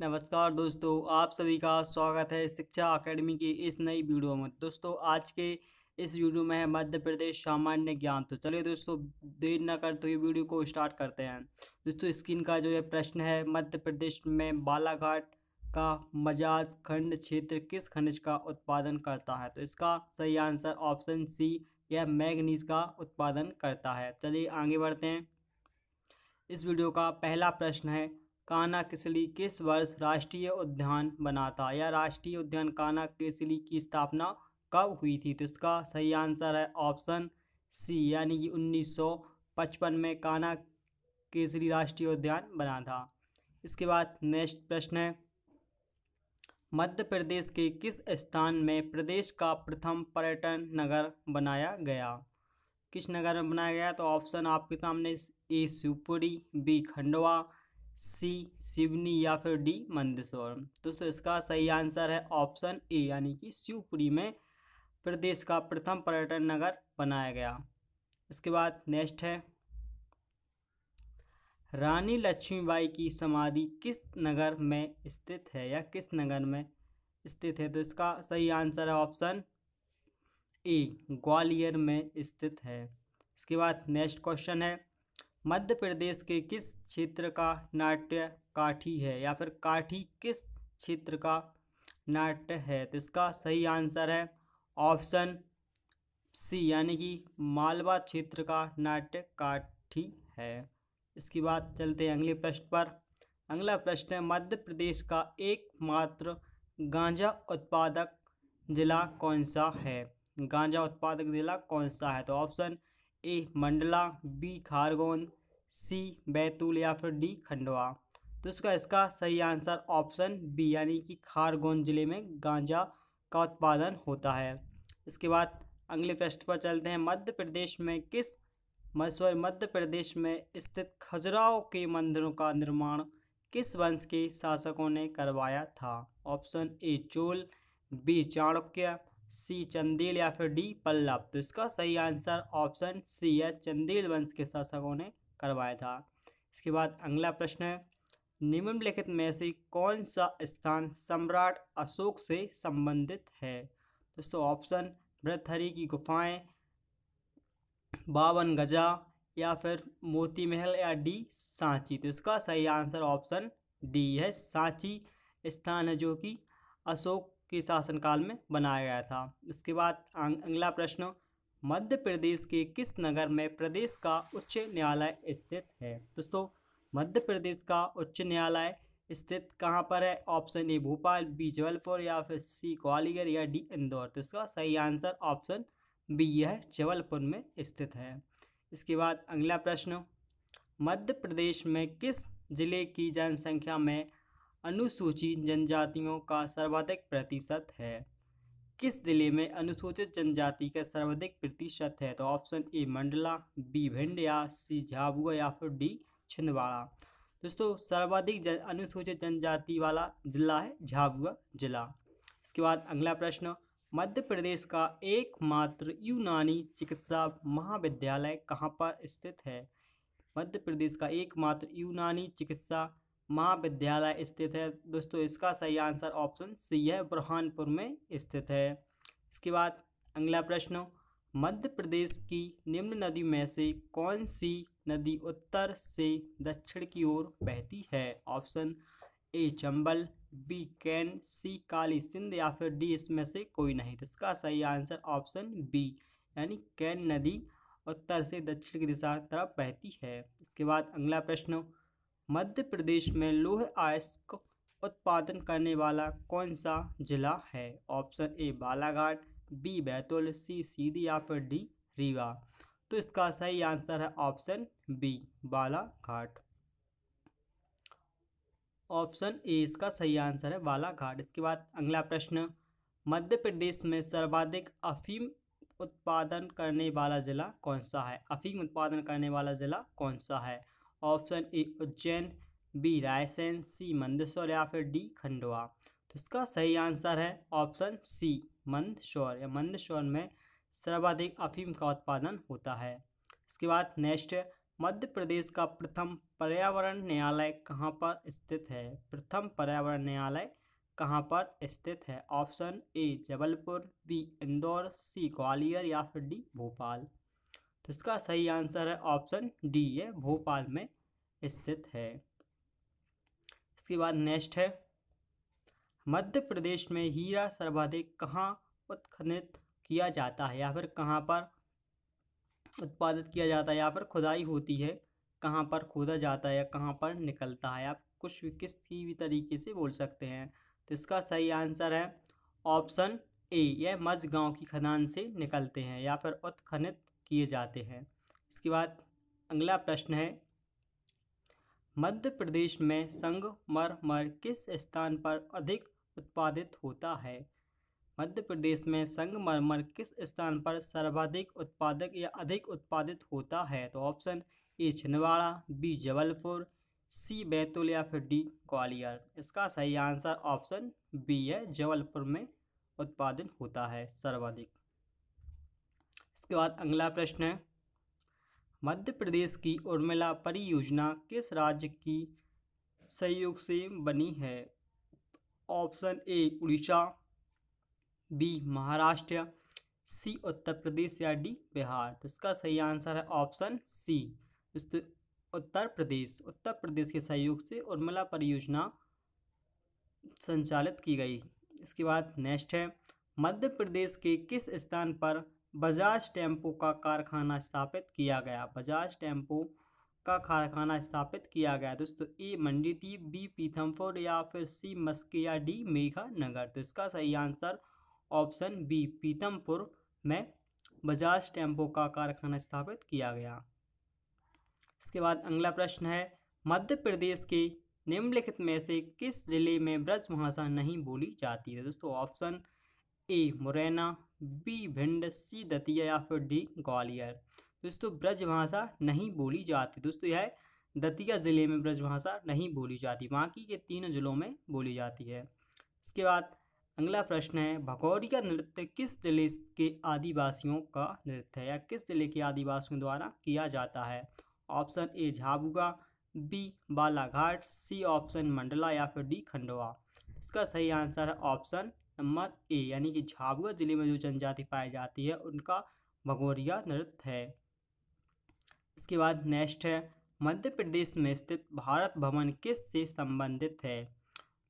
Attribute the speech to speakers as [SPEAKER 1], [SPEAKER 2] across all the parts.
[SPEAKER 1] नमस्कार दोस्तों आप सभी का स्वागत है शिक्षा अकेडमी की इस नई वीडियो में दोस्तों आज के इस वीडियो में है मध्य प्रदेश सामान्य ज्ञान तो चलिए दोस्तों देर ना कर तो ये वीडियो को स्टार्ट करते हैं दोस्तों स्क्रीन का जो ये प्रश्न है मध्य प्रदेश में बालाघाट का मजाज खंड क्षेत्र किस खनिज का उत्पादन करता है तो इसका सही आंसर ऑप्शन सी यह मैगनीज का उत्पादन करता है चलिए आगे बढ़ते हैं इस वीडियो का पहला प्रश्न है काना किसली किस वर्ष राष्ट्रीय उद्यान बना था या राष्ट्रीय उद्यान काना किसली की स्थापना कब हुई थी तो इसका सही आंसर है ऑप्शन सी यानी कि 1955 में काना केसरी राष्ट्रीय उद्यान बना था इसके बाद नेक्स्ट प्रश्न है मध्य प्रदेश के किस स्थान में प्रदेश का प्रथम पर्यटन नगर बनाया गया किस नगर में बनाया गया तो ऑप्शन आपके सामने A Shivpuri B Khandwa C Seoni या फिर डी मंदसौर दोस्तों इसका सही आंसर है ऑप्शन ए यानी कि शिवपुरी में प्रदेश का प्रथम पर्यटन नगर बनाया गया इसके बाद नेक्स्ट है रानी लक्ष्मीबाई की समाधि किस नगर में स्थित है या किस नगर में स्थित है तो इसका सही आंसर है ऑप्शन ए ग्वालियर में स्थित है इसके बाद नेक्स्ट क्वेश्चन है मध्य प्रदेश के किस क्षेत्र का नाट्य काठी है या फिर काठी किस क्षेत्र का नाट्य है तो इसका सही आंसर है ऑप्शन सी यानी कि मालवा क्षेत्र का नाट्य काठी है इसके बाद चलते हैं अगले प्रश्न पर अगला प्रश्न है मध्य प्रदेश का एकमात्र गांजा उत्पादक जिला कौन सा है गांजा उत्पादक जिला कौन सा है तो option A Mandla B Khargone C Betul या फिर डी खंडवा तो इसका इसका सही आंसर ऑप्शन बी यानी कि खारगोन ज़िले में गांजा का उत्पादन होता है इसके बाद अगले प्रश्न पर चलते हैं मध्य प्रदेश में किस सॉरी मध्य प्रदेश में स्थित खजुराहो के मंदिरों का निर्माण किस वंश के शासकों ने करवाया था option A Chola B Chanakya C Chandel या फिर डी पल्लव तो इसका सही आंसर ऑप्शन सी है चंदेल वंश के शासकों ने करवाया था इसके बाद अगला प्रश्न है निम्नलिखित में से कौन सा स्थान सम्राट अशोक से संबंधित है दोस्तों ऑप्शन ब्रथहरी की गुफाएं बावन गजा या फिर मोती महल या डी सांची तो इसका सही आंसर ऑप्शन डी है सांची स्थान है जो कि अशोक के शासनकाल में बनाया गया था इसके बाद अगला प्रश्न मध्य प्रदेश के किस नगर में प्रदेश का उच्च न्यायालय स्थित है दोस्तों मध्य प्रदेश का उच्च न्यायालय स्थित कहाँ पर है option A Bhopal B Jabalpur या फिर सी ग्वालियर या डी इंदौर तो इसका सही आंसर ऑप्शन बी यह जबलपुर में स्थित है इसके बाद अगला प्रश्न मध्य प्रदेश में किस जिले की जनसंख्या में अनुसूचित जनजातियों का सर्वाधिक प्रतिशत है किस जिले में अनुसूचित जनजाति का सर्वाधिक प्रतिशत है तो option A Mandla B Bhind या सी झाबुआ या फिर डी छिंदवाड़ा दोस्तों सर्वाधिक जन, अनुसूचित जनजाति वाला जिला है झाबुआ जिला इसके बाद अगला प्रश्न मध्य प्रदेश का एकमात्र यूनानी चिकित्सा महाविद्यालय कहाँ पर स्थित है मध्य प्रदेश का एकमात्र यूनानी चिकित्सा महाविद्यालय स्थित है दोस्तों इसका सही आंसर ऑप्शन सी है बुरहानपुर में स्थित है इसके बाद अगला प्रश्न मध्य प्रदेश की निम्न नदी में से कौन सी नदी उत्तर से दक्षिण की ओर बहती है option A Chambal B Ken C Kali Sindh या फिर डी इसमें से कोई नहीं तो इसका सही आंसर ऑप्शन बी यानी कैन नदी उत्तर से दक्षिण की दिशा तरफ बहती है इसके बाद अगला प्रश्न मध्य प्रदेश में लोह आयस्क उत्पादन करने वाला कौन सा जिला है option A Balaghat B Betul C Sidhi या फिर डी रीवा तो इसका सही आंसर है option B Balaghat option A इसका सही आंसर है बालाघाट इसके बाद अगला प्रश्न मध्य प्रदेश में सर्वाधिक अफीम उत्पादन करने वाला जिला कौन सा है अफीम उत्पादन करने वाला जिला कौन सा है option A Ujjain B Raisen C Mandsaur या फिर डी खंडवा तो इसका सही आंसर है ऑप्शन सी मंदसौर या मंदसौर में सर्वाधिक अफीम का उत्पादन होता है इसके बाद नेक्स्ट मध्य प्रदेश का प्रथम पर्यावरण न्यायालय कहाँ पर स्थित है प्रथम पर्यावरण न्यायालय कहाँ पर स्थित है option A Jabalpur B Indore C Gwalior या फिर डी भोपाल तो इसका सही आंसर है ऑप्शन डी ये भोपाल में स्थित है इसके बाद नेक्स्ट है मध्य प्रदेश में हीरा सर्वाधिक कहाँ उत्खनित किया जाता है या फिर कहाँ पर उत्पादित किया जाता है या फिर खुदाई होती है कहाँ पर खोदा जाता है या कहाँ पर निकलता है आप कुछ भी किसी भी तरीके से बोल सकते हैं तो इसका सही आंसर है ऑप्शन ए यह मझ गांव की खदान से निकलते हैं या फिर उत्खनित किए जाते हैं इसके बाद अगला प्रश्न है मध्य प्रदेश में संगमरमर किस स्थान पर अधिक उत्पादित होता है मध्य प्रदेश में संगमरमर किस स्थान पर सर्वाधिक उत्पादक या अधिक उत्पादित होता है तो option A Chhindwara B Jabalpur C Betul या फिर डी ग्वालियर इसका सही आंसर ऑप्शन बी है जबलपुर में उत्पादन होता है सर्वाधिक इसके बाद अगला प्रश्न है मध्य प्रदेश की उर्मिला परियोजना किस राज्य की सहयोग से बनी है option A Orissa B Maharashtra C Uttar Pradesh या डी बिहार तो इसका सही आंसर है ऑप्शन सी उत्तर प्रदेश उत्तर प्रदेश के सहयोग से उर्मिला परियोजना संचालित की गई इसके बाद नेक्स्ट है मध्य प्रदेश के किस स्थान पर बजाज टेम्पो का कारखाना स्थापित किया गया बजाज टेम्पो का कारखाना स्थापित किया गया दोस्तों ए मंडीदीप बी पीथमपुर या फिर सी मस्की या डी मेघा नगर तो इसका सही आंसर ऑप्शन बी पीथमपुर में बजाज टेम्पो का कारखाना स्थापित किया गया इसके बाद अगला प्रश्न है मध्य प्रदेश के निम्नलिखित में से किस जिले में ब्रज भाषा नहीं बोली जाती है तो दोस्तों option A Morena B Bhind C Datia या फिर डी ग्वालियर दोस्तों ब्रजभाषा नहीं बोली जाती दोस्तों यह दतिया ज़िले में ब्रजभाषा नहीं बोली जाती बाकी के तीनों जिलों में बोली जाती है इसके बाद अगला प्रश्न है भगौरिया नृत्य किस जिले के आदिवासियों का नृत्य है या किस जिले के आदिवासियों द्वारा किया जाता है option A Jhabua B Balaghat C option Mandla या फिर डी खंडवा इसका सही आंसर है ऑप्शन नंबर ए यानी कि झाबुआ जिले में जो जनजाति पाई जाती है उनका भगोरिया नृत्य है इसके बाद नेक्स्ट है मध्य प्रदेश में स्थित भारत भवन किस से संबंधित है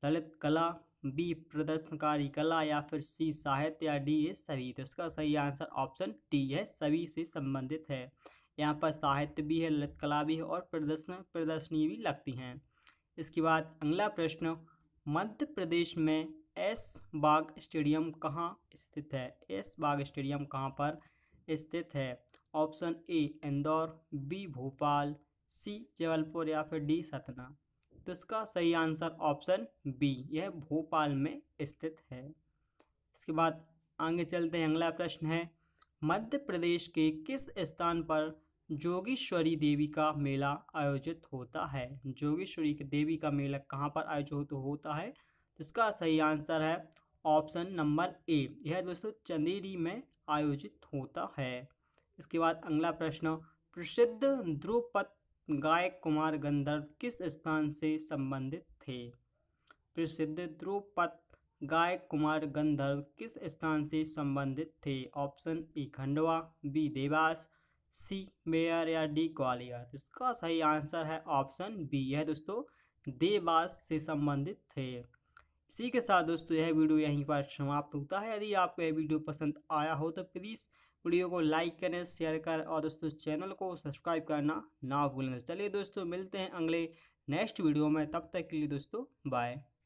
[SPEAKER 1] ललित कला बी प्रदर्शनकारी कला या फिर सी साहित्य या डी है सभी तो इसका सही आंसर ऑप्शन डी है सभी से संबंधित है यहाँ पर साहित्य भी है ललित कला भी है और प्रदर्शन प्रदर्शनी भी लगती हैं इसके बाद अगला प्रश्न मध्य प्रदेश में एस बाग स्टेडियम कहाँ स्थित है एस बाग स्टेडियम कहाँ पर स्थित है option A Indore B Bhopal C Jabalpur या फिर डी सतना तो इसका सही आंसर ऑप्शन बी यह भोपाल में स्थित है इसके बाद आगे चलते हैं अगला प्रश्न है मध्य प्रदेश के किस स्थान पर जोगेश्वरी देवी का मेला आयोजित होता है जोगेश्वरी देवी का मेला कहाँ पर आयोजित होता है इसका सही आंसर है ऑप्शन नंबर ए यह दोस्तों चंदेरी में आयोजित होता है इसके बाद अगला प्रश्न प्रसिद्ध ध्रुपद गायक कुमार गंधर्व किस स्थान से संबंधित थे प्रसिद्ध ध्रुपद गायक कुमार गंधर्व किस स्थान से संबंधित थे option A Khandwa B Dewas C Maihar या डी ग्वालियर तो इसका सही आंसर है ऑप्शन बी है दोस्तों देवास से संबंधित थे इसी के साथ दोस्तों यह वीडियो यहीं पर समाप्त होता है यदि आपको यह वीडियो पसंद आया हो तो प्लीज़ वीडियो को लाइक करें शेयर करें और दोस्तों चैनल को सब्सक्राइब करना ना भूलें तो चलिए दोस्तों मिलते हैं अगले नेक्स्ट वीडियो में तब तक के लिए दोस्तों बाय